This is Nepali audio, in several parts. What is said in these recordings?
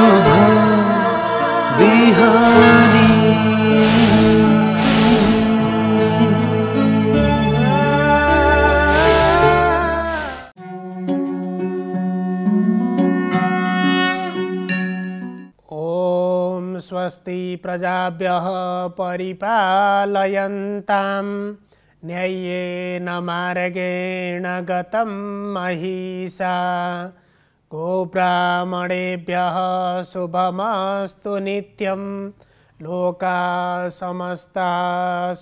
ॐ स्वस्ति प्रजाभ्यः परिपालयन्तां न्ययेन मार्गेण गतं महिषा गोब्राह्मणेभ्यः शुभमस्तु नित्यं लोका समस्ता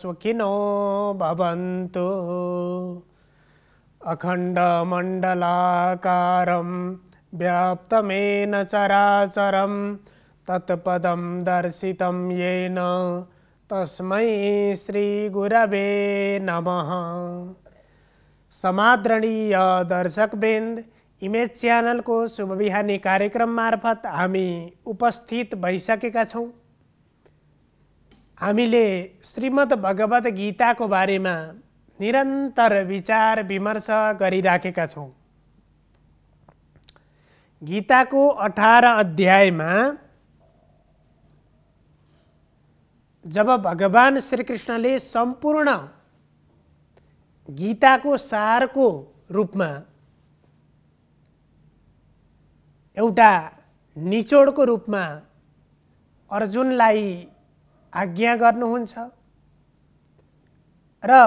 सुखिनो भवन्तु अखण्डमण्डलाकारं व्याप्तमेन चराचरं तत्पदं दर्शितं येन तस्मै श्रीगुरवे नमः समादरणीय दर्शकवृन्द इमेज च्यानलको शुभ कार्यक्रम मार्फत हामी उपस्थित भइसकेका छौँ हामीले श्रीमद् भगवद् गीताको बारेमा निरन्तर विचार विमर्श गरिराखेका छौँ गीताको अठार अध्यायमा जब भगवान् श्रीकृष्णले सम्पूर्ण गीताको सारको रूपमा एउटा निचोडको रूपमा अर्जुनलाई आज्ञा गर्नुहुन्छ र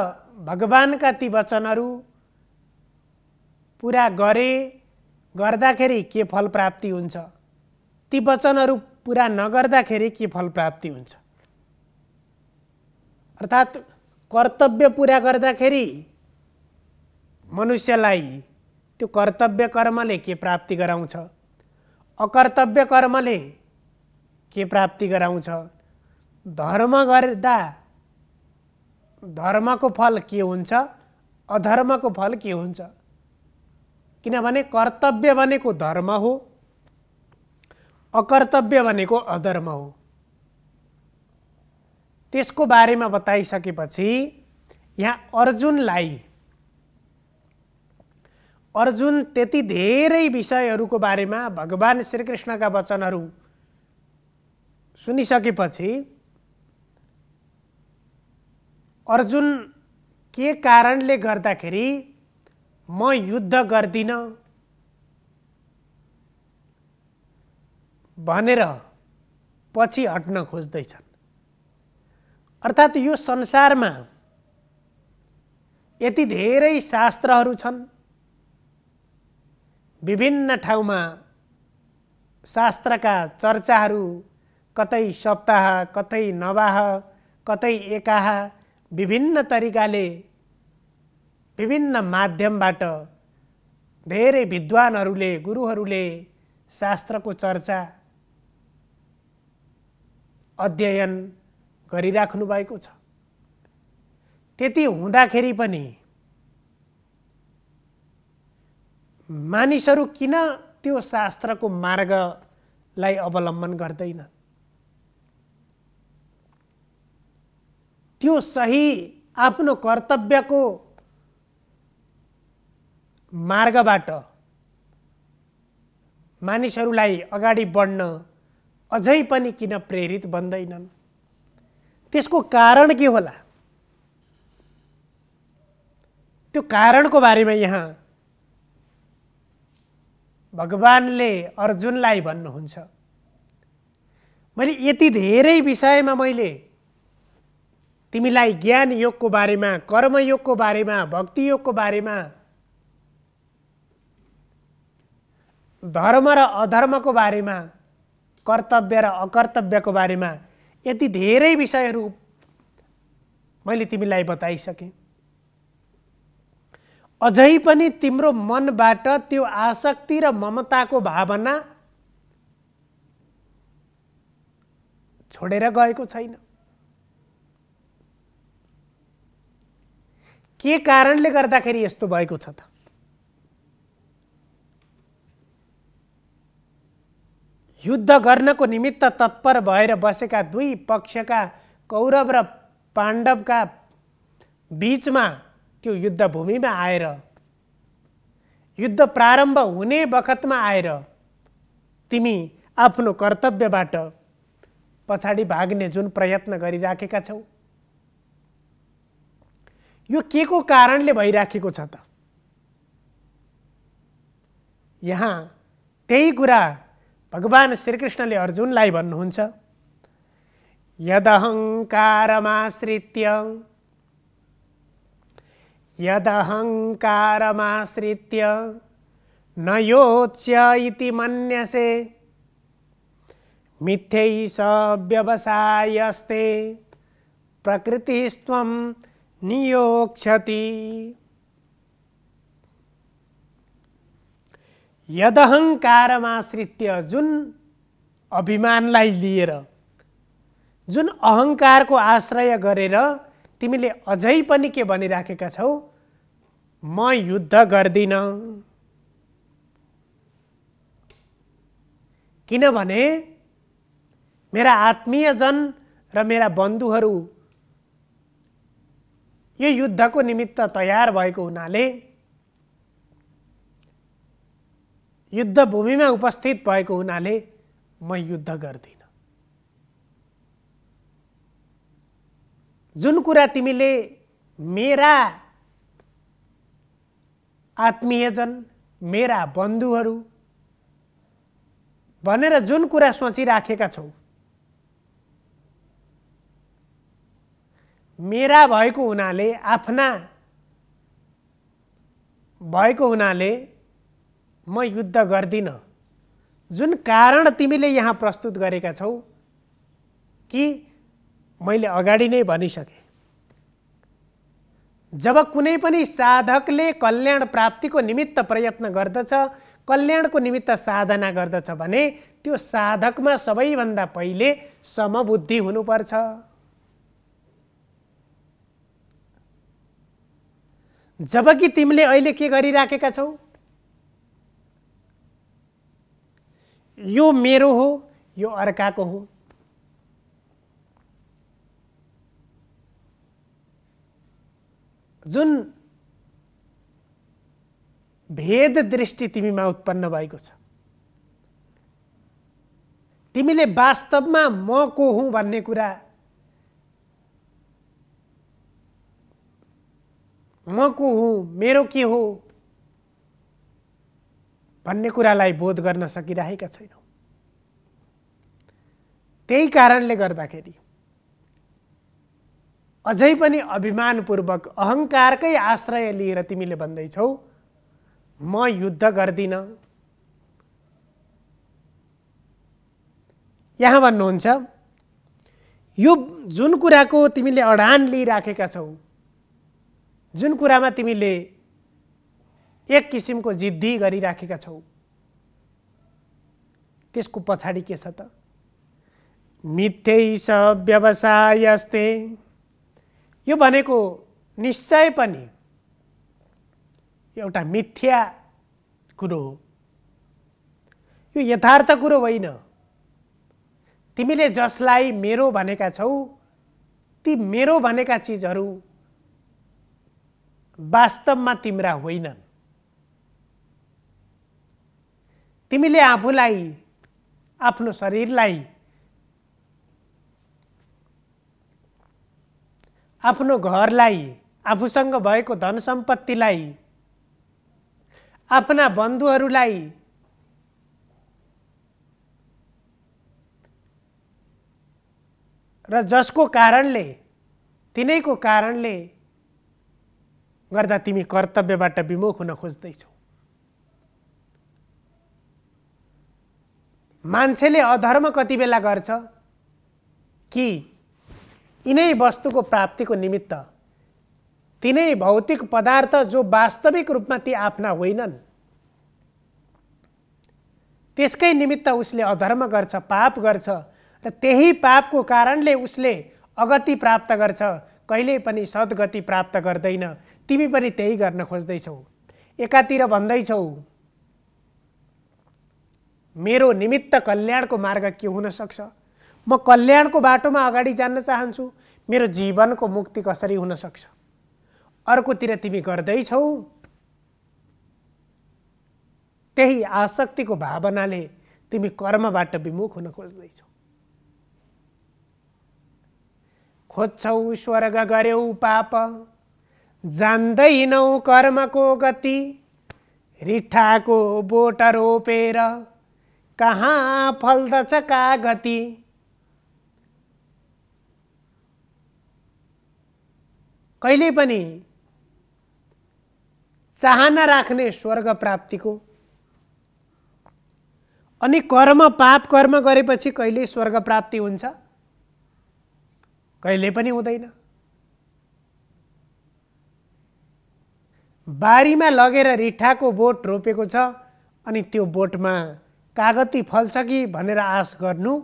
भगवानका ती वचनहरू पुरा गरे गर्दाखेरि के फल प्राप्ति हुन्छ ती वचनहरू पुरा नगर्दाखेरि के फल प्राप्ति हुन्छ अर्थात् कर्तव्य पुरा गर्दाखेरि मनुष्यलाई त्यो कर्तव्य कर्मले के प्राप्ति गराउँछ अकर्तव्य कर्मले के प्राप्ति गराउँछ धर्म गर्दा धर्मको फल के हुन्छ अधर्मको फल के हुन्छ किनभने कर्तव्य भनेको धर्म हो अकर्तव्य भनेको अधर्म हो त्यसको बारेमा बताइसकेपछि यहाँ अर्जुनलाई अर्जुन त्यति धेरै विषयहरूको बारेमा भगवान् श्रीकृष्णका वचनहरू सुनिसकेपछि अर्जुन के कारणले गर्दाखेरि म युद्ध गर्दिन भनेर पछि हट्न खोज्दैछन् अर्थात् यो संसारमा यति धेरै शास्त्रहरू छन् विभिन्न ठाउँमा शास्त्रका चर्चाहरू कतै सप्ताह कतै नवाह कतै एकाह विभिन्न तरिकाले विभिन्न माध्यमबाट धेरै विद्वानहरूले गुरुहरूले शास्त्रको चर्चा अध्ययन गरिराख्नु भएको छ त्यति हुँदाखेरि पनि मानिसहरू किन त्यो शास्त्रको मार्गलाई अवलम्बन गर्दैन त्यो सही आफ्नो कर्तव्यको मार्गबाट मानिसहरूलाई अगाडि बढ्न अझै पनि किन प्रेरित बन्दैनन् त्यसको कारण के होला त्यो कारणको बारेमा यहाँ भगवान्ले अर्जुनलाई भन्नुहुन्छ मैले यति धेरै विषयमा मैले तिमीलाई ज्ञान योगको बारेमा कर्मयोगको बारेमा भक्तियोगको बारेमा धर्म र अधर्मको बारेमा कर्तव्य र अकर्तव्यको बारेमा यति धेरै विषयहरू मैले तिमीलाई बताइसकेँ अझै पनि तिम्रो मनबाट त्यो आसक्ति र ममताको भावना छोडेर गएको छैन के कारणले गर्दाखेरि यस्तो भएको छ त युद्ध गर्नको निमित्त तत्पर भएर बसेका दुई पक्षका कौरव र पाण्डवका बिचमा त्यो युद्धभूमिमा आएर युद्ध प्रारम्भ हुने बखतमा आएर तिमी आफ्नो कर्तव्यबाट पछाडि भाग्ने जुन प्रयत्न गरिराखेका छौ यो के को कारणले भइराखेको छ त यहाँ त्यही कुरा भगवान् श्रीकृष्णले अर्जुनलाई भन्नुहुन्छ यदहङ्कारमा यदहङ्कारमाश्रित्य न योच्य इति मन्यसे मिथ्यै स व्यवसायस्ते प्रकृतिस्त्वं नियोक्षति यदहङ्कारमाश्रित्य जुन अभिमानलाई लिएर जुन अहङ्कारको आश्रय गरेर तिमीले अझै पनि के भनिराखेका छौ म युद्ध गर्दिन किनभने मेरा आत्मीयजन र मेरा बन्धुहरू यो युद्धको निमित्त तयार भएको हुनाले युद्धभूमिमा उपस्थित भएको हुनाले म युद्ध गर्दिन जुन कुरा तिमीले मेरा आत्मीयजन मेरा बन्धुहरू भनेर जुन कुरा सोचिराखेका छौँ मेरा भएको हुनाले आफ्ना भएको हुनाले म युद्ध गर्दिनँ जुन कारण तिमीले यहाँ प्रस्तुत गरेका छौ कि मैले अगाडि नै भनिसकेँ जब कुनै पनि साधकले कल्याण प्राप्तिको निमित्त प्रयत्न गर्दछ कल्याणको निमित्त साधना गर्दछ भने त्यो साधकमा सबैभन्दा पहिले समबुद्धि हुनुपर्छ कि तिमीले अहिले के गरिराखेका छौ यो मेरो हो यो अर्काको हो जुन भेद दृष्टि तिमीमा उत्पन्न भएको छ तिमीले वास्तवमा म को हुँ भन्ने कुरा म को हुँ मेरो के हो भन्ने कुरालाई बोध गर्न सकिरहेका छैनौ त्यही कारणले गर्दाखेरि अझै पनि अभिमानपूर्वक अहङ्कारकै आश्रय लिएर तिमीले भन्दैछौ म युद्ध गर्दिन यहाँ भन्नुहुन्छ यो जुन कुराको तिमीले अडान लिइराखेका छौ जुन कुरामा तिमीले एक किसिमको जिद्दी गरिराखेका छौ त्यसको पछाडि के छ त मिथ्यै स व्यवसायस्ते यो भनेको निश्चय पनि एउटा मिथ्या कुरो हो यो यथार्थ कुरो होइन तिमीले जसलाई मेरो भनेका छौ ती मेरो भनेका चिजहरू वास्तवमा तिम्रा होइनन् तिमीले आफूलाई आफ्नो शरीरलाई आफ्नो घरलाई आफूसँग भएको धन सम्पत्तिलाई आफ्ना बन्धुहरूलाई र जसको कारणले तिनैको कारणले गर्दा तिमी कर्तव्यबाट विमुख हुन खोज्दैछौ मान्छेले अधर्म कति बेला गर्छ कि यिनै वस्तुको प्राप्तिको निमित्त तिनै भौतिक पदार्थ जो वास्तविक रूपमा ती आफ्ना होइनन् त्यसकै निमित्त उसले अधर्म गर्छ पाप गर्छ र त्यही पापको कारणले उसले अगति प्राप्त गर्छ कहिले पनि सद्गति प्राप्त गर्दैन तिमी पनि त्यही गर्न खोज्दैछौ एकातिर भन्दैछौ मेरो निमित्त कल्याणको मार्ग के हुन सक्छ म कल्याणको बाटोमा अगाडि जान्न चाहन्छु मेरो जीवनको मुक्ति कसरी हुनसक्छ अर्कोतिर तिमी गर्दैछौ त्यही आसक्तिको भावनाले तिमी कर्मबाट विमुख हुन खोज्दैछौ खोज्छौ स्वर्ग गर्यौ पाप जान्दैनौ कर्मको गति रिठाको बोट रोपेर कहाँ फल्दछ का गति कहिले पनि चाहना राख्ने स्वर्ग प्राप्तिको अनि कर्म पाप कर्म गरेपछि कहिले स्वर्ग प्राप्ति हुन्छ कहिले पनि हुँदैन बारीमा लगेर रिठाको बोट रोपेको छ अनि त्यो बोटमा कागती फल्छ कि भनेर आश गर्नु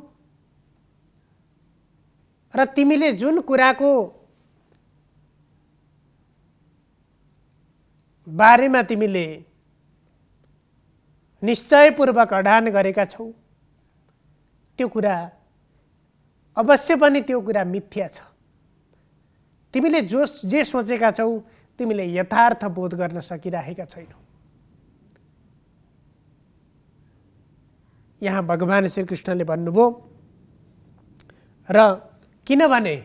र तिमीले जुन कुराको बारेमा तिमीले निश्चयपूर्वक अडान गरेका छौ त्यो कुरा अवश्य पनि त्यो कुरा मिथ्या छ तिमीले जो जे सोचेका छौ तिमीले यथार्थ बोध गर्न सकिराखेका छैनौ यहाँ भगवान् श्रीकृष्णले भन्नुभयो र किनभने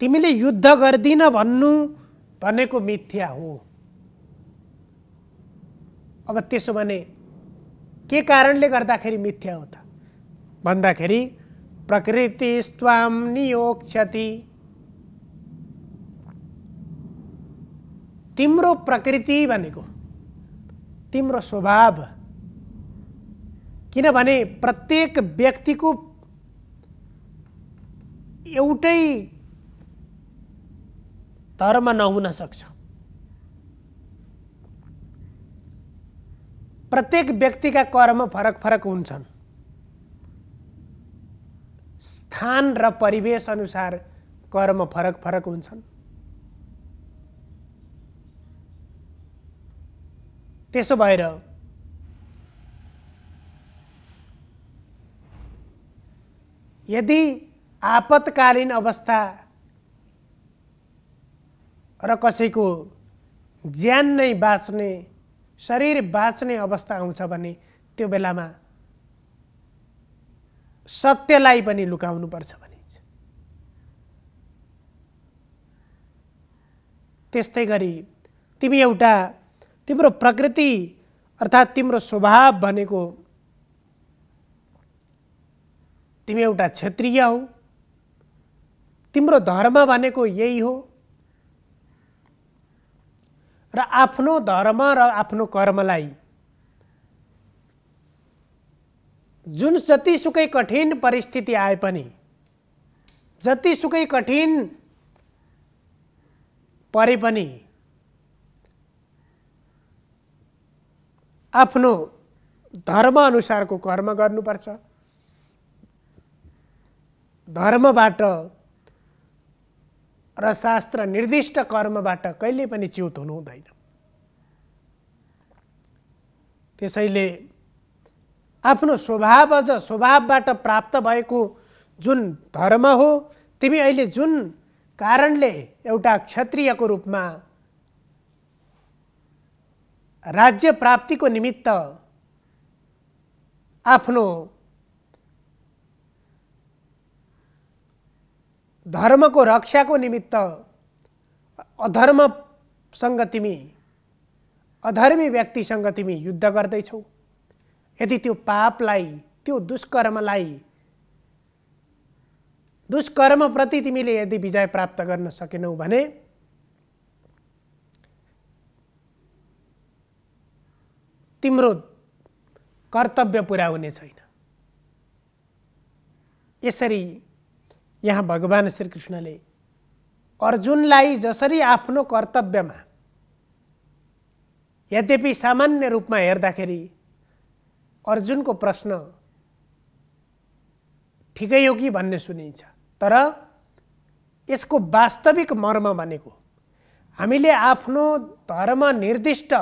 तिमीले युद्ध गर्दिन भन्नु भनेको मिथ्या हो अब त्यसो भने के कारणले गर्दाखेरि मिथ्या हो त भन्दाखेरि प्रकृति स्वाम नियोक्षति तिम्रो प्रकृति भनेको तिम्रो स्वभाव किनभने प्रत्येक व्यक्तिको एउटै धर्म नहुन सक्छ प्रत्येक व्यक्तिका कर्म फरक फरक हुन्छन् स्थान र परिवेश अनुसार कर्म फरक फरक हुन्छन् त्यसो भएर यदि आपतकालीन अवस्था र कसैको ज्यान नै बाँच्ने शरीर बाँच्ने अवस्था आउँछ भने त्यो बेलामा सत्यलाई पनि लुकाउनुपर्छ भनिन्छ त्यस्तै गरी तिमी एउटा तिम्रो प्रकृति अर्थात् तिम्रो स्वभाव भनेको तिमी एउटा क्षेत्रीय हौ तिम्रो धर्म भनेको यही हो र आफ्नो धर्म र आफ्नो कर्मलाई जुन जतिसुकै कठिन परिस्थिति आए पनि जतिसुकै कठिन परे पनि आफ्नो धर्मअनुसारको कर्म गर्नुपर्छ धर्मबाट र शास्त्र निर्दिष्ट कर्मबाट कहिले पनि च्युत हुनु हुँदैन त्यसैले आफ्नो स्वभाव अझ स्वभावबाट प्राप्त भएको जुन धर्म हो तिमी अहिले जुन कारणले एउटा क्षत्रियको रूपमा राज्य प्राप्तिको निमित्त आफ्नो धर्मको रक्षाको निमित्त अधर्मसँग तिमी अधर्मी व्यक्तिसँग तिमी युद्ध गर्दैछौ यदि त्यो पापलाई त्यो दुष्कर्मलाई दुष्कर्मप्रति तिमीले यदि विजय प्राप्त गर्न सकेनौ भने तिम्रो कर्तव्य पुरा हुने छैन यसरी यहाँ भगवान् श्रीकृष्णले अर्जुनलाई जसरी आफ्नो कर्तव्यमा यद्यपि सामान्य रूपमा हेर्दाखेरि अर्जुनको प्रश्न ठिकै हो कि भन्ने सुनिन्छ तर यसको वास्तविक मर्म भनेको हामीले आफ्नो धर्म निर्दिष्ट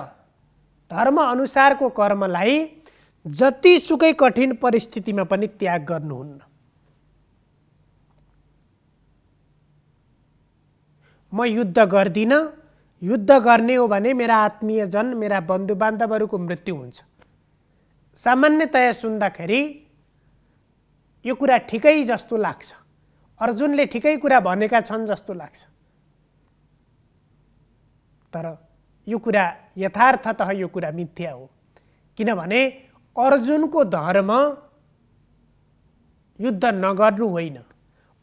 धर्म अनुसारको कर्मलाई जतिसुकै कठिन परिस्थितिमा पनि त्याग गर्नुहुन्न म युद्ध गर्दिनँ युद्ध गर्ने हो भने मेरा आत्मीयजन मेरा बन्धु बान्धवहरूको मृत्यु हुन्छ सामान्यतया सुन्दाखेरि यो कुरा ठिकै जस्तो लाग्छ अर्जुनले ठिकै कुरा भनेका छन् जस्तो लाग्छ तर यो कुरा यथार्थत यो कुरा मिथ्या हो किनभने अर्जुनको धर्म युद्ध नगर्नु होइन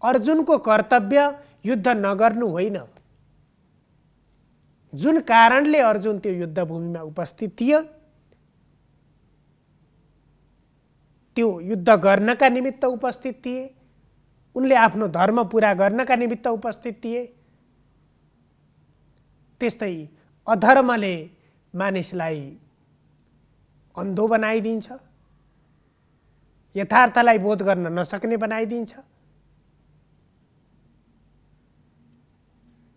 अर्जुनको कर्तव्य युद्ध नगर्नु होइन जुन कारणले अर्जुन त्यो युद्धभूमिमा उपस्थित थियो त्यो युद्ध गर्नका निमित्त उपस्थित थिए उनले आफ्नो धर्म पुरा गर्नका निमित्त उपस्थित थिए त्यस्तै अधर्मले मानिसलाई अन्धो बनाइदिन्छ यथार्थलाई बोध गर्न नसक्ने बनाइदिन्छ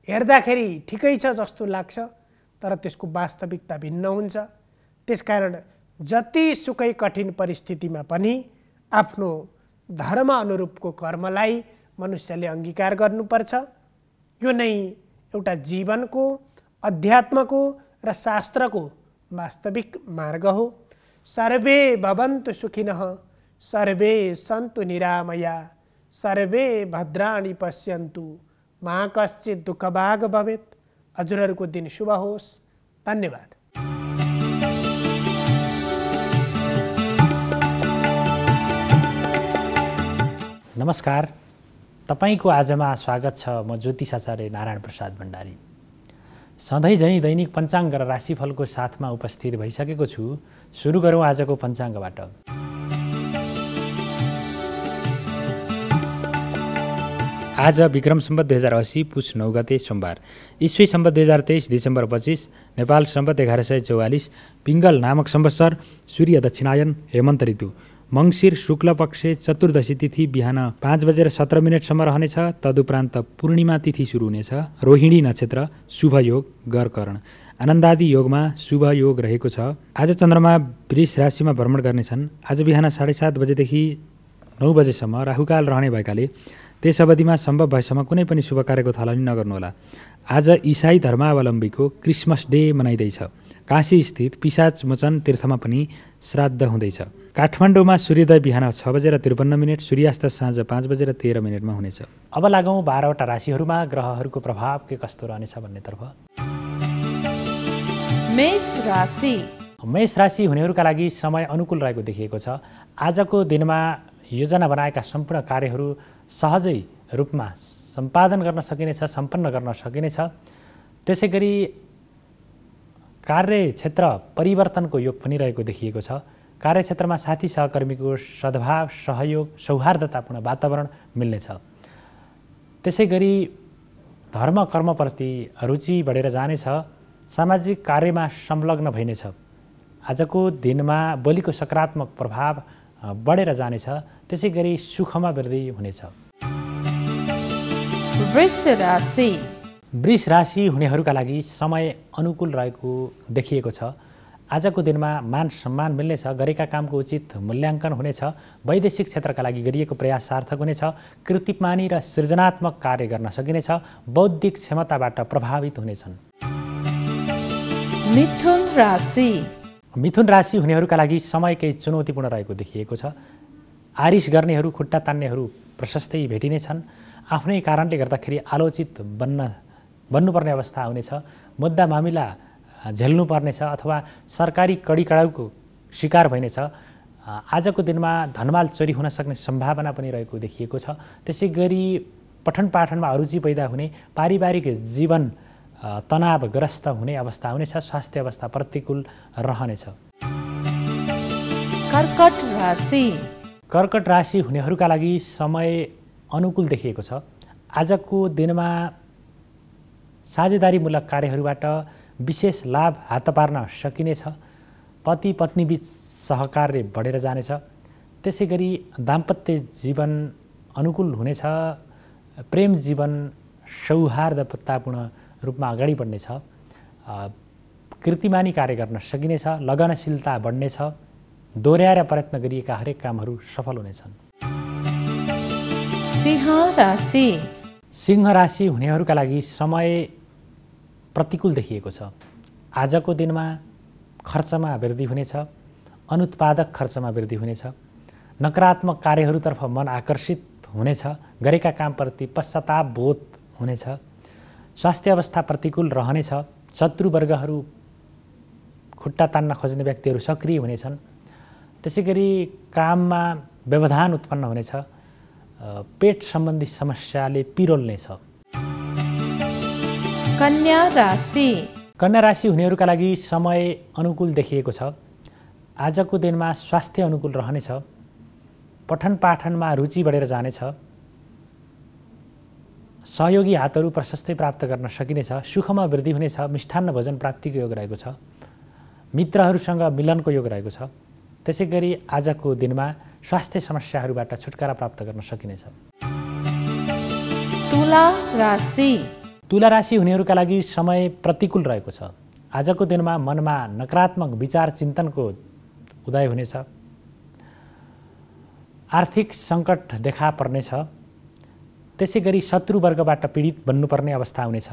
हेर्दाखेरि ठिकै छ जस्तो लाग्छ तर त्यसको वास्तविकता भिन्न हुन्छ त्यसकारण जति सुकै कठिन परिस्थितिमा पनि आफ्नो धर्म अनुरूपको कर्मलाई मनुष्यले अङ्गीकार गर्नुपर्छ यो नै एउटा जीवनको अध्यात्मको र शास्त्रको वास्तविक मार्ग हो सर्वे भवन्तु सुखिन सर्वे सन्तु निरामया सर्वे भद्राणी पश्यन्तु महाकश्चित दुःखभाग भवेत हजुरहरूको दिन शुभ होस् धन्यवाद नमस्कार तपाईँको आजमा स्वागत छ म ज्योतिषाचार्य नारायण प्रसाद भण्डारी सधैँ झैँ दैनिक पञ्चाङ्ग र राशिफलको साथमा उपस्थित भइसकेको छु सुरु गरौँ आजको पञ्चाङ्गबाट आज विक्रम सम्बत दुई हजार असी पुस नौ गते सोमबार इस्वी सम्बत दुई हजार तेइस डिसेम्बर पच्चिस नेपाल सम्बत एघार सय चौवालिस पिङ्गल नामक सम्वत्सर सूर्य दक्षिणायन हेमन्त ऋतु मङ्सिर शुक्ल पक्ष चतुर्दशी तिथि बिहान पाँच बजेर सत्र मिनटसम्म रहनेछ तदुपरान्त पूर्णिमा तिथि सुरु हुनेछ रोहिणी नक्षत्र शुभ योग गरकरण आनन्दादि योगमा शुभ योग रहेको छ आज चन्द्रमा वृष राशिमा भ्रमण गर्नेछन् आज बिहान साढे सात बजेदेखि नौ बजेसम्म राहुकाल रहने भएकाले त्यस अवधिमा सम्भव भएसम्म कुनै पनि शुभ कार्यको थालनी नगर्नुहोला आज इसाई धर्मावलम्बीको क्रिसमस डे मनाइँदैछ काशी स्थित पिसाच मोचन तीर्थमा पनि श्राद्ध हुँदैछ काठमाडौँमा सूर्योदय बिहान छ बजेर त्रिपन्न मिनट सूर्यास्त साँझ पाँच बजेर तेह्र मिनटमा हुनेछ अब लागौँ बाह्रवटा राशिहरूमा ग्रहहरूको प्रभाव के कस्तो रहनेछ भन्नेतर्फ मेष राशि हुनेहरूका लागि समय अनुकूल रहेको देखिएको छ आजको दिनमा योजना बनाएका सम्पूर्ण कार्यहरू सहजै रूपमा सम्पादन गर्न सकिनेछ सम्पन्न गर्न सकिनेछ त्यसै गरी कार्यक्षेत्र परिवर्तनको योग पनि रहेको देखिएको छ कार्यक्षेत्रमा साथी सहकर्मीको सद्भाव सहयोग सौहार्दतापूर्ण वातावरण मिल्नेछ त्यसै गरी धर्म कर्मप्रति रुचि बढेर जानेछ सामाजिक कार्यमा संलग्न भइनेछ आजको दिनमा बोलीको सकारात्मक प्रभाव बढेर जानेछ त्यसै गरी सुखमा वृद्धि हुनेछ वृष राशि हुनेहरूका लागि समय अनुकूल रहेको देखिएको छ आजको दिनमा मान सम्मान मिल्नेछ गरेका कामको उचित मूल्याङ्कन हुनेछ वैदेशिक क्षेत्रका लागि गरिएको प्रयास सार्थक हुनेछ कृतिमानी र सृजनात्मक कार्य गर्न सकिनेछ बौद्धिक क्षमताबाट प्रभावित हुनेछन् मिथुन राशि मिथुन राशि हुनेहरूका लागि समय केही चुनौतीपूर्ण रहेको देखिएको छ आरिस गर्नेहरू खुट्टा तान्नेहरू प्रशस्तै भेटिनेछन् छन् आफ्नै कारणले गर्दाखेरि आलोचित बन्न बन्नुपर्ने अवस्था आउनेछ मुद्दा मामिला झेल्नुपर्नेछ अथवा सरकारी कडी कडाउको शिकार भइनेछ आजको दिनमा धनमाल चोरी हुन सक्ने सम्भावना पनि रहेको देखिएको छ त्यसै गरी पठन पाठनमा अरुचि पैदा हुने पारिवारिक जीवन तनावग्रस्त हुने अवस्था आउनेछ स्वास्थ्य अवस्था प्रतिकूल रहनेछ कर्कट राशि हुनेहरूका लागि समय अनुकूल देखिएको छ आजको दिनमा साझेदारीमूलक कार्यहरूबाट विशेष लाभ हात पार्न सकिनेछ पति पत्नी बिच सहकार्य बढेर जानेछ त्यसै गरी दाम्पत्य जीवन अनुकूल हुनेछ प्रेम जीवन सौहार्दपूर्ण रूपमा अगाडि बढ्नेछ कृतिमानी कार्य गर्न सकिनेछ लगनशीलता बढ्नेछ दोहोऱ्याएर प्रयत्न गरिएका हरेक कामहरू सफल हुनेछन् सिंह राशि सिंह राशि हुनेहरूका लागि समय प्रतिकूल देखिएको छ आजको दिनमा खर्चमा वृद्धि हुनेछ अनुत्पादक खर्चमा वृद्धि हुनेछ नकारात्मक कार्यहरूतर्फ मन आकर्षित हुनेछ गरेका कामप्रति पश्चाताप बोध हुनेछ स्वास्थ्य अवस्था प्रतिकूल रहनेछ शत्रुवर्गहरू खुट्टा तान्न खोज्ने व्यक्तिहरू सक्रिय हुनेछन् त्यसै गरी काममा व्यवधान उत्पन्न हुनेछ पेट सम्बन्धी समस्याले पिरोल्नेछ कन्या राशि कन्या राशि हुनेहरूका लागि समय अनुकूल देखिएको छ आजको दिनमा स्वास्थ्य अनुकूल रहनेछ पठन पाठनमा रुचि बढेर जानेछ सहयोगी हातहरू प्रशस्तै प्राप्त गर्न सकिनेछ सुखमा वृद्धि हुनेछ मिष्ठान्न भोजन प्राप्तिको योग रहेको छ मित्रहरूसँग मिलनको योग रहेको छ त्यसै गरी आजको दिनमा स्वास्थ्य समस्याहरूबाट छुटकारा प्राप्त गर्न सकिनेछ तुला राशि तुला राशि हुनेहरूका लागि समय प्रतिकूल रहेको छ आजको दिनमा मनमा नकारात्मक विचार चिन्तनको उदय हुनेछ आर्थिक सङ्कट देखा पर्नेछ त्यसै गरी शत्रुवर्गबाट पीडित बन्नुपर्ने अवस्था हुनेछ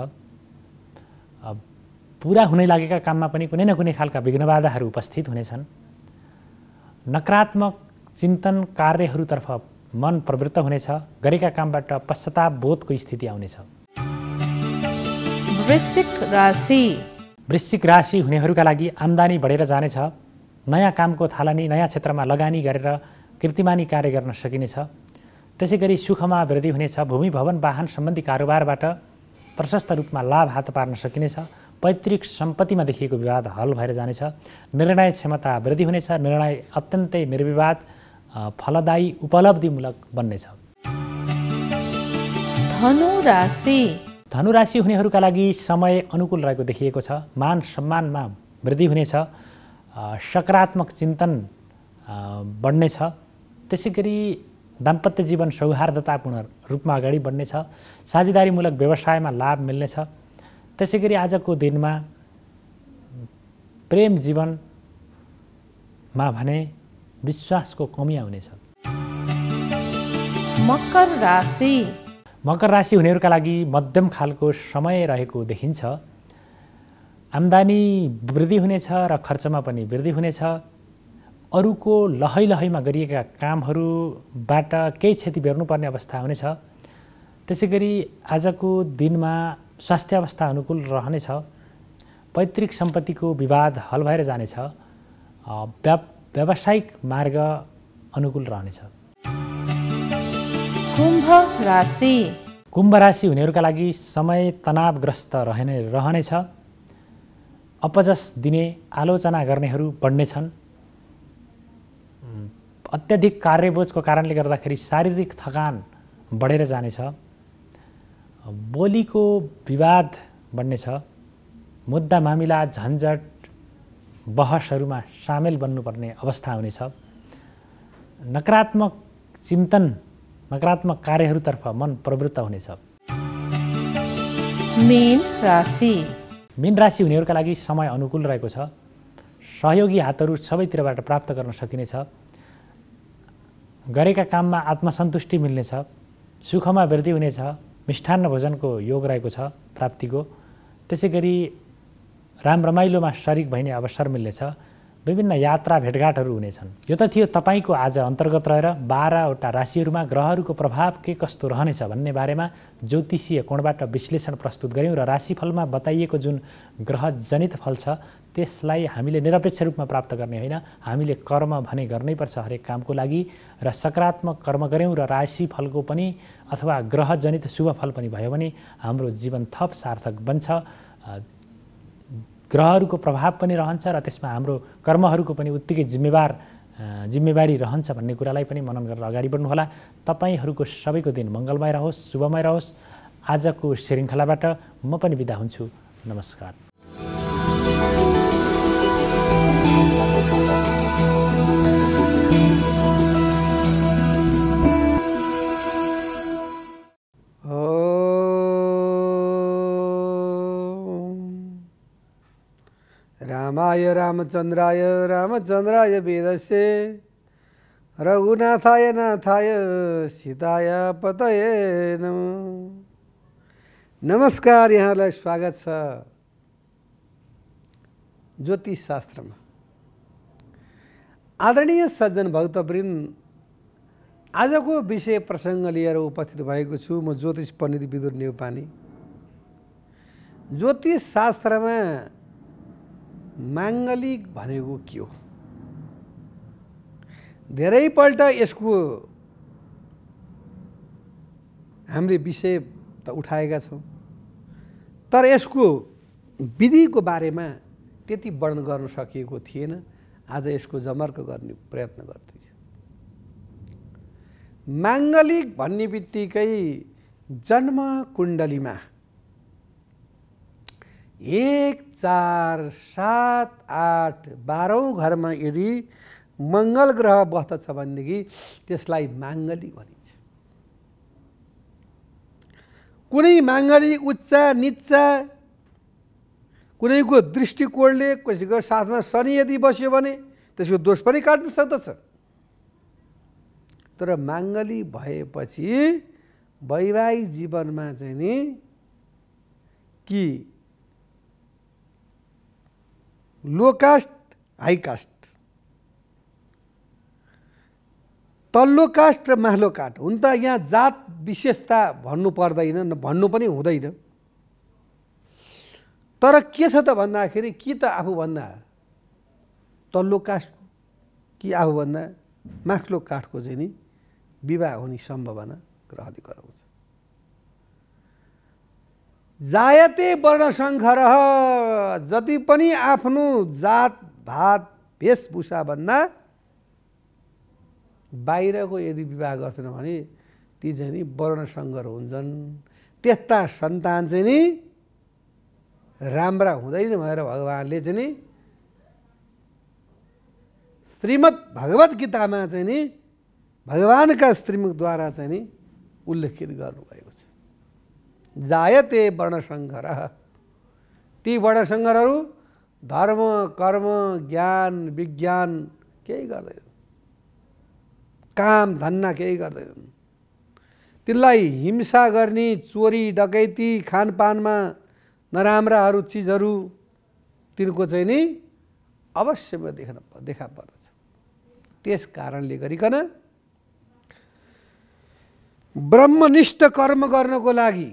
पुरा हुनै लागेका काममा पनि कुनै न कुनै खालका विघ्नबाधाहरू उपस्थित हुनेछन् नकारात्मक चिन्तन कार्यहरूतर्फ मन प्रवृत्त हुनेछ गरेका कामबाट पश्चाताप बोधको स्थिति आउनेछ वृश्चिक राशि वृश्चिक राशि हुनेहरूका लागि आम्दानी बढेर जानेछ नयाँ कामको थालनी नयाँ क्षेत्रमा लगानी गरेर कृतिमानी कार्य गर्न सकिनेछ त्यसै गरी सुखमा वृद्धि हुनेछ भूमि भवन वाहन सम्बन्धी कारोबारबाट प्रशस्त रूपमा लाभ हात पार्न सकिनेछ पैतृक सम्पत्तिमा देखिएको विवाद हल भएर जानेछ निर्णय क्षमता वृद्धि हुनेछ निर्णय अत्यन्तै निर्विवाद फलदायी उपलब्धिमूलक बन्नेछ धनु राशि धनु राशि हुनेहरूका लागि समय अनुकूल रहेको देखिएको छ मान सम्मानमा वृद्धि हुनेछ सकारात्मक चिन्तन बढ्नेछ त्यसै गरी दाम्पत्य जीवन सौहार्दतापूर्ण रूपमा अगाडि बढ्नेछ साझेदारीमूलक व्यवसायमा लाभ मिल्नेछ त्यसै गरी आजको दिनमा प्रेम जीवनमा भने विश्वासको कमी आउनेछ मकर राशि मकर राशि हुनेहरूका लागि मध्यम खालको समय रहेको देखिन्छ आम्दानी वृद्धि हुनेछ र खर्चमा पनि वृद्धि हुनेछ अरूको लहै लहैमा गरिएका कामहरूबाट केही क्षति बेर्नुपर्ने अवस्था हुनेछ त्यसै गरी आजको दिनमा स्वास्थ्य अवस्था अनुकूल रहनेछ पैतृक सम्पत्तिको विवाद हल भएर जानेछ व्यावसायिक मार्ग अनुकूल रहनेछ कुम्भ राशि कुम्भ राशि हुनेहरूका लागि समय तनावग्रस्त रहने रहनेछ अपजस दिने आलोचना गर्नेहरू बढ्नेछन् अत्याधिक कार्यबोझको कारणले गर्दाखेरि शारीरिक थकान बढेर जानेछ बोलीको विवाद बन्ने छ मुद्दा मामिला झन्झट बहसहरूमा सामेल बन्नुपर्ने अवस्था हुनेछ नकारात्मक चिन्तन नकारात्मक कार्यहरूतर्फ मन प्रवृत्त हुनेछ मेन राशि मेन राशि हुनेहरूका लागि समय अनुकूल रहेको छ सहयोगी हातहरू सबैतिरबाट प्राप्त गर्न सकिनेछ गरेका काममा आत्मसन्तुष्टि मिल्नेछ सुखमा वृद्धि हुनेछ मिष्ठान्न भोजनको योग रहेको छ प्राप्तिको त्यसै गरी राम रमाइलोमा शरीर भइने अवसर मिल्नेछ विभिन्न यात्रा भेटघाटहरू हुनेछन् यो त थियो तपाईँको आज अन्तर्गत रहेर बाह्रवटा राशिहरूमा ग्रहहरूको प्रभाव के कस्तो रहनेछ भन्ने बारेमा ज्योतिषीय कोणबाट विश्लेषण प्रस्तुत गऱ्यौँ र राशिफलमा बताइएको जुन ग्रह जनित फल छ त्यसलाई हामीले निरपेक्ष रूपमा प्राप्त गर्ने होइन हामीले कर्म भने गर्नैपर्छ हरेक कामको लागि र सकारात्मक कर्म गऱ्यौँ र राशिफलको पनि अथवा ग्रहजनित फल पनि भयो भने हाम्रो जीवन थप सार्थक बन्छ ग्रहहरूको प्रभाव पनि रहन्छ र त्यसमा हाम्रो कर्महरूको पनि उत्तिकै जिम्मेवार जिम्मेवारी रहन्छ भन्ने कुरालाई पनि मनन गरेर अगाडि बढ्नुहोला तपाईँहरूको सबैको दिन मङ्गलमय रहोस् शुभमय रहोस् आजको श्रृङ्खलाबाट म पनि बिदा हुन्छु नमस्कार रामाय रामचन्द्राय रामचन्द्राय वेदसे रघुनाथाय नाथाय सीताय पतये नम नमस्कार यहाँलाई स्वागत छ ज्योतिष शास्त्रमा आदरणीय सज्जन भक्तवृन्द आजको विषय प्रसङ्ग लिएर उपस्थित भएको छु म ज्योतिष पण्डित विदुर नेपानी ज्योतिष शास्त्रमा माङ्गलिक भनेको के हो धेरैपल्ट यसको हामीले विषय त उठाएका छौँ तर यसको विधिको बारेमा त्यति वर्णन गर्न सकिएको थिएन आज यसको जमर्क गर्ने प्रयत्न गर्दैछ माङ्गलिक भन्ने बित्तिकै जन्म कुण्डलीमा एक चार सात आठ बाह्रौँ घरमा यदि मङ्गल ग्रह बस्दछ भनेदेखि त्यसलाई माङ्गली भनिन्छ कुनै माङ्गली उच्च निच्च कुनैको दृष्टिकोणले कसैको साथमा शनि यदि बस्यो भने त्यसको दोष पनि काट्न सक्दछ तर माङ्गली भएपछि वैवाहिक जीवनमा चाहिँ नि कि लो कास्ट हाई कास्ट तल्लो कास्ट र माहलो कास्ट हुन त यहाँ जात विशेषता भन्नु पर्दैन भन्नु पनि हुँदैन तर के छ त भन्दाखेरि कि त आफूभन्दा तल्लो कास्ट कि आफूभन्दा माख्लो काठको चाहिँ नि विवाह हुने सम्भावना ग्रहले गराउँछ जायते वर्ण शङ्खर जति पनि आफ्नो जात भात भन्दा बाहिरको यदि विवाह गर्छन् भने ती चाहिँ नि वर्णशङ्कर हुन्छन् त्यस्ता सन्तान चाहिँ नि राम्रा हुँदैन भनेर भगवान्ले चाहिँ नि श्रीमद् भगवद् गीतामा चाहिँ नि भगवान्का श्रीमुखद्वारा चाहिँ नि उल्लेखित गर्नुभएको छ जायते वर्णसङ्घर ती वर्णसङ्घरहरू धर्म कर्म ज्ञान विज्ञान केही गर्दैनन् काम धन्ना केही गर्दैनन् तिनलाई हिंसा गर्ने चोरी डकैती खानपानमा नराम्राहरू चिजहरू तिनको चाहिँ नि अवश्यमा देख्न देखा पर्दछ त्यस कारणले गरिकन ब्रह्मनिष्ठ कर्म गर्नको लागि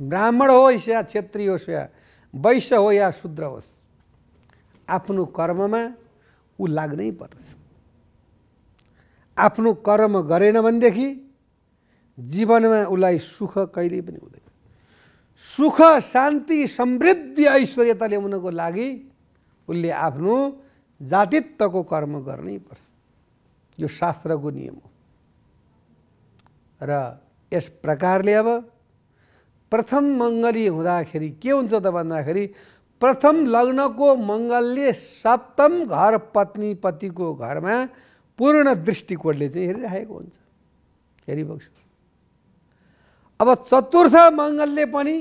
ब्राह्मण होस् या क्षेत्री होस् या वैश्य हो या शुद्र होस् आफ्नो कर्ममा ऊ लाग्नै पर्छ आफ्नो कर्म गरेन भनेदेखि जीवनमा उसलाई सुख कहिल्यै पनि हुँदैन सुख शान्ति समृद्धि ऐश्वर्यता ल्याउनको लागि उसले आफ्नो जातित्वको कर्म गर्नै पर्छ यो शास्त्रको नियम हो र यस प्रकारले अब प्रथम मङ्गली हुँदाखेरि के हुन्छ त भन्दाखेरि प्रथम लग्नको मङ्गलले सप्तम घर पत्नी पतिको घरमा पूर्ण दृष्टिकोणले चाहिँ हेरिरहेको हुन्छ हेरिबस्छु अब चतुर्थ मङ्गलले पनि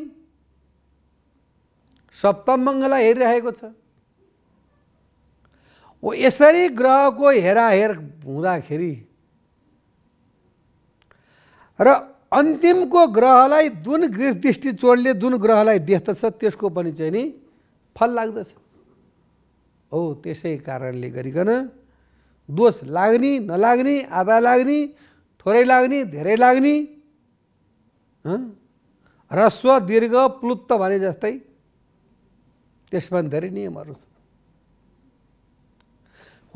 सप्तम मङ्गललाई हेरिरहेको छ ओ यसरी ग्रहको हेराहेर हुँदाखेरि र अन्तिमको ग्रहलाई जुन गृह दृष्टिचोडले जुन ग्रहलाई देख्दछ त्यसको पनि चाहिँ नि फल लाग्दछ हो त्यसै कारणले गरिकन दोष लाग्ने नलाग्ने आधा लाग्ने थोरै लाग्ने धेरै लाग्ने ह्रस्व दीर्घ प्लुत्त भने जस्तै त्यसमा धेरै नियमहरू छ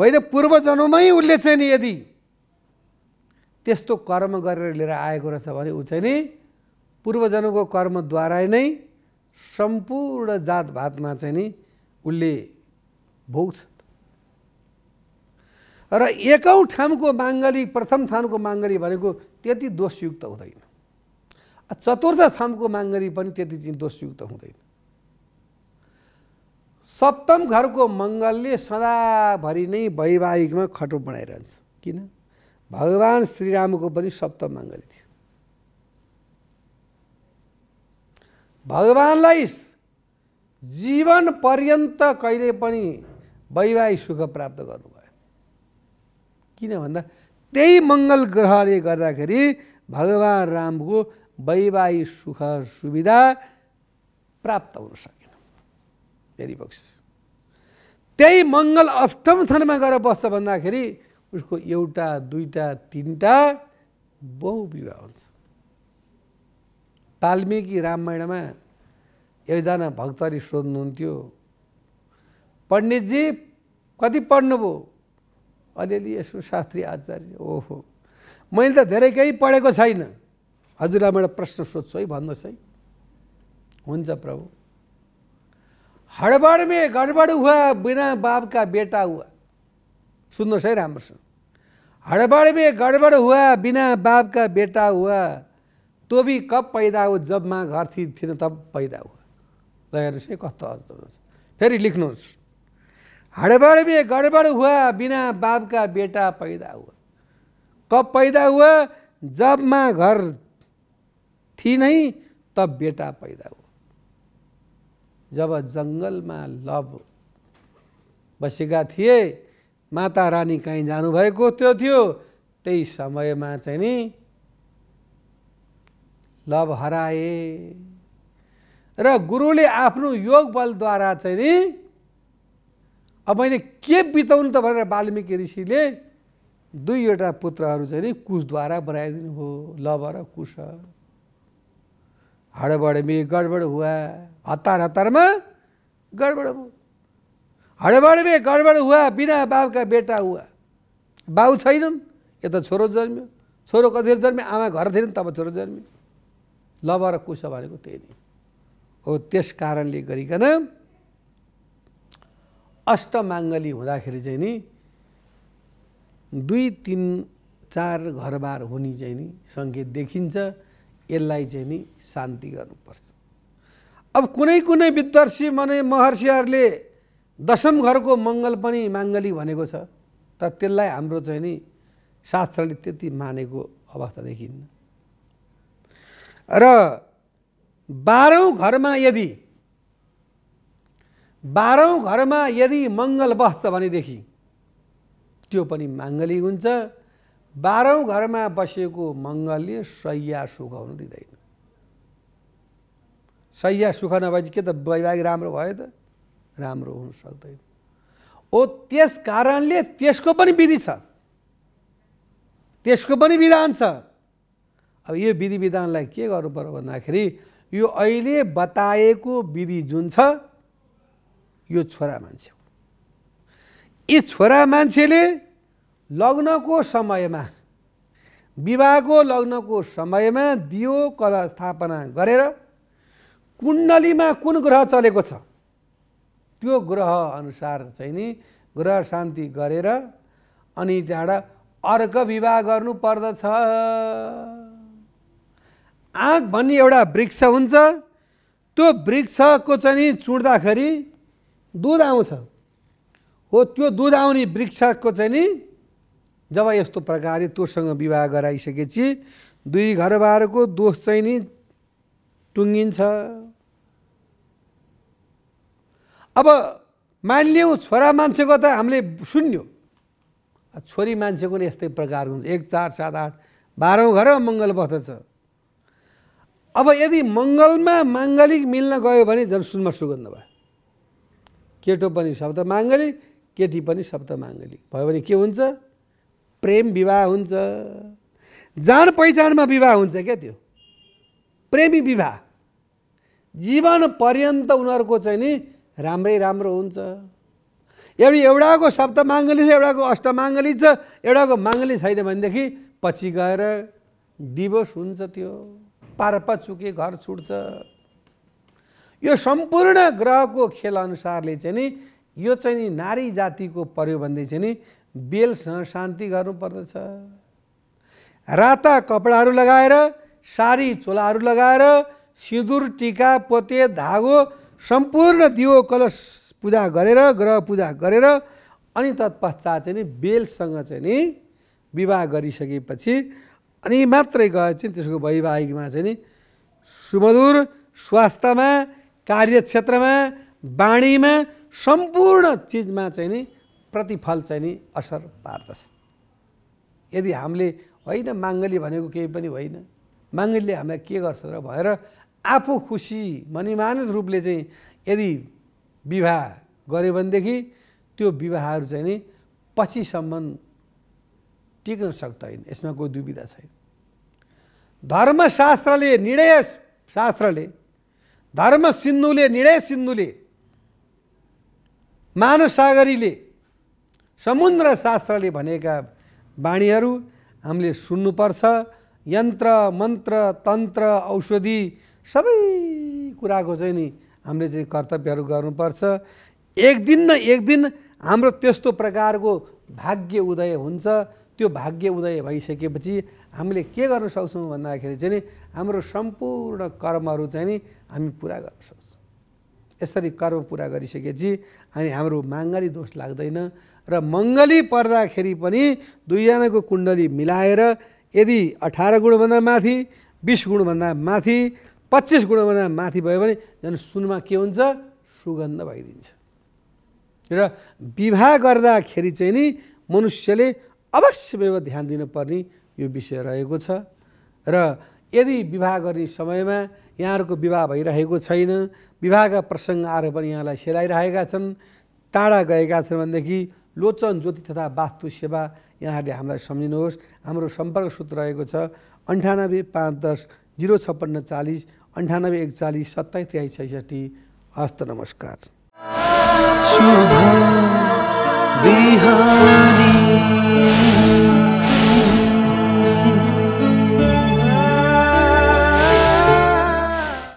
होइन पूर्वजन्ममै उसले चाहिँ नि यदि त्यस्तो कर्म गरेर लिएर आएको रहेछ भने ऊ चाहिँ नि पूर्वजनको कर्मद्वारा नै सम्पूर्ण जातभातमा चाहिँ नि उसले भोग्छ र एकौँ ठाउँको माङ्गली प्रथम थानको माङ्गली भनेको त्यति दोषयुक्त हुँदैन चतुर्थ थामको माङ्गली पनि त्यति चाहिँ दोषयुक्त हुँदैन सप्तम घरको मङ्गलले सदाभरि नै वैवाहिकमा खटो बनाइरहन्छ किन भगवान् श्रीरामको पनि सप्त मङ्गल थियो भगवान्लाई जीवन पर्यन्त कहिले पनि वैवाहिक सुख प्राप्त गर्नुभयो किन भन्दा त्यही मङ्गल ग्रहले गर्दाखेरि भगवान् रामको वैवाहिक सुख सुविधा प्राप्त हुन सकेन फेरि बक्स त्यही मङ्गल अष्टम थनमा गएर बस्छ भन्दाखेरि उसको एउटा दुईवटा तिनवटा बहुविवाह हुन्छ वाल्मीकि रामायणमा एकजना भक्तरी सोध्नुहुन्थ्यो पण्डितजी कति पढ्नुभयो अलिअलि यसो शास्त्री आचार्य ओहो मैले त धेरै केही पढेको छैन हजुरलाई मलाई प्रश्न सोध्छु है भन्नुहोस् है हुन्छ प्रभु हडबडमे गडबड हुवा बिना बाबका बेटा हुवा सुन्नुहोस् है राम्रोसँग हडबडबे गडबड हुवा बिना बाप का बेटा हुवा तोबी कब पैदा हो जब मा घर थी थिएन तब पैदा हुआ ल हेर्नुहोस् है कस्तो अर्थ फेरि लेख्नुहोस् हडबडबे गडबड हुवा बिना बाप का बेटा पैदा हु कब पैदा हु जब माँ घर थी नै तब बेटा पैदा हुआ जब जङ्गलमा लभ बसेका थिए माता रानी कहीँ जानुभएको त्यो थियो त्यही समयमा चाहिँ नि लभ हराए र गुरुले आफ्नो योग बलद्वारा चाहिँ नि अब मैले के बिताउनु त भनेर वाल्मिकी ऋषिले दुईवटा पुत्रहरू चाहिँ नि कुशद्वारा बनाइदिनु हो लभ र कुश हडबडमी गडबड हुवा हतार हतारमा गडबड भयो हडबड में गडबड हुवा बिना बाप बेटा हुवा बाउ छैनन् यता छोरो जन्म्यो छोरो कति जन्म्यो आमा घर थिएन तब छोरो जन्म्यो लभ र कुश भनेको त्यही नै हो त्यस कारणले गरिकन अष्टमाङ्गली हुँदाखेरि चाहिँ नि दुई तिन चार घरबार हुने चाहिँ नि सङ्केत देखिन्छ यसलाई चाहिँ नि शान्ति गर्नुपर्छ अब कुनै कुनै विद्वर्सी मनै महर्षिहरूले दशम घरको मङ्गल पनि माङ्गलिक भनेको छ तर त्यसलाई हाम्रो चाहिँ नि शास्त्रले त्यति मानेको अवस्था देखिन्न र बाह्रौँ घरमा यदि बाह्रौँ घरमा यदि मङ्गल बस्छ भनेदेखि त्यो पनि माङ्गलिक हुन्छ बाह्रौँ घरमा बसेको मङ्गलले सैया सुखाउनु दिँदैन सैया सुख नभएपछि के त वैवाहिक राम्रो भयो त राम्रो हुन सक्दैन ओ त्यस कारणले त्यसको पनि विधि छ त्यसको पनि विधान छ अब यो विधि विधानलाई के गर्नु पर्यो भन्दाखेरि यो अहिले बताएको विधि जुन छ यो छोरा मान्छे हो यी छोरा मान्छेले लग्नको समयमा विवाहको लग्नको समयमा दियो कला स्थापना गरेर कुण्डलीमा कुन ग्रह चलेको छ त्यो ग्रह अनुसार चाहिँ नि ग्रह शान्ति गरेर अनि त्यहाँबाट अर्क विवाह गर्नु पर्दछ आँख भन्ने एउटा वृक्ष हुन्छ त्यो वृक्षको चाहिँ नि चुड्दाखेरि दुध आउँछ हो त्यो दुध आउने वृक्षको चाहिँ नि जब यस्तो प्रकारले तोसँग विवाह गराइसकेपछि दुई घरबारको दोष चाहिँ नि टुङ्गिन्छ अब मानिलिउँ छोरा मान्छेको त हामीले सुन्यो छोरी मान्छेको नि यस्तै प्रकार हुन्छ एक चार सात आठ बाह्रौँ घरमा मङ्गल बस्दछ अब यदि मङ्गलमा माङ्गलिक मिल्न गयो भने झन् सुनमा सुगन्ध भयो केटो पनि शब्द माङ्गलिक केटी पनि शब्द माङ्गलिक भयो भने के हुन्छ प्रेम विवाह हुन्छ जान पहिचानमा विवाह हुन्छ क्या त्यो प्रेमी विवाह जीवन पर्यन्त उनीहरूको चाहिँ नि राम्रै राम्रो हुन्छ एउटा एउटाको सप्तमाङ्गली छ एउटाको अष्ट माङ्गली छ एउटाको माङ्गली छैन भनेदेखि पछि गएर डिभोर्स हुन्छ त्यो पारपा चुके घर छुट्छ यो सम्पूर्ण ग्रहको खेल अनुसारले चाहिँ नि यो चाहिँ नि नारी जातिको पर्यो भनेदेखि चाहिँ नि बेलसँग शान्ति गर्नुपर्दछ राता कपडाहरू लगाएर सारी चोलाहरू लगाएर सिँदुर टिका पोते धागो सम्पूर्ण दियो कलश पूजा गरेर ग्रह पूजा गरेर अनि तत्पश्चात चाहिँ नि बेलसँग चाहिँ नि विवाह गरिसकेपछि अनि मात्रै गए चाहिँ त्यसको वैवाहिकमा चाहिँ नि सुमधुर स्वास्थ्यमा कार्यक्षेत्रमा वाणीमा सम्पूर्ण चिजमा चाहिँ नि प्रतिफल चाहिँ नि असर पार्दछ यदि हामीले होइन माङ्गली भनेको केही पनि होइन माङ्गलीले हामीलाई के गर्छ र भनेर आफू खुसी मनिमानित रूपले चाहिँ यदि विवाह गऱ्यो भनेदेखि त्यो विवाहहरू चाहिँ नि पछिसम्म टिक्न सक्दैन यसमा कोही दुविधा छैन धर्मशास्त्रले निर्णय शास्त्रले धर्म सिन्धुले निर्णय सिन्धुले मानसागरीले समुद्र शास्त्रले भनेका बाणीहरू हामीले सुन्नुपर्छ यन्त्र मन्त्र तन्त्र औषधि सबै कुराको चाहिँ नि हामीले चाहिँ कर्तव्यहरू गर्नुपर्छ एक दिन न एक दिन हाम्रो त्यस्तो प्रकारको भाग्य उदय हुन्छ त्यो भाग्य उदय भइसकेपछि हामीले के गर्न सक्छौँ भन्दाखेरि चाहिँ नि हाम्रो सम्पूर्ण कर्महरू चाहिँ नि हामी पुरा गर्न सक्छौँ यसरी कर्म पुरा गरिसकेपछि अनि हाम्रो माङ्गली दोष लाग्दैन र मङ्गली पर्दाखेरि पनि दुईजनाको कुण्डली मिलाएर यदि अठार गुणभन्दा माथि बिस गुणभन्दा माथि पच्चिस गुणमाना माथि भयो भने झन् सुनमा के हुन्छ सुगन्ध भइदिन्छ र विवाह गर्दाखेरि चाहिँ नि मनुष्यले अवश्य ध्यान दिनुपर्ने यो विषय रहेको छ र यदि विवाह गर्ने समयमा यहाँहरूको विवाह भइरहेको छैन विवाहका प्रसङ्ग आएर पनि यहाँलाई सेलाइरहेका छन् टाढा गएका छन् भनेदेखि लोचन ज्योति तथा वास्तु सेवा यहाँहरूले हामीलाई सम्झिनुहोस् हाम्रो सम्पर्क सूत्र रहेको छ अन्ठानब्बे पाँच दस जिरो छप्पन्न चालिस अन्ठानब्बे एकचालिस सत्ताइस तेइस छैसठी हस्त नमस्कार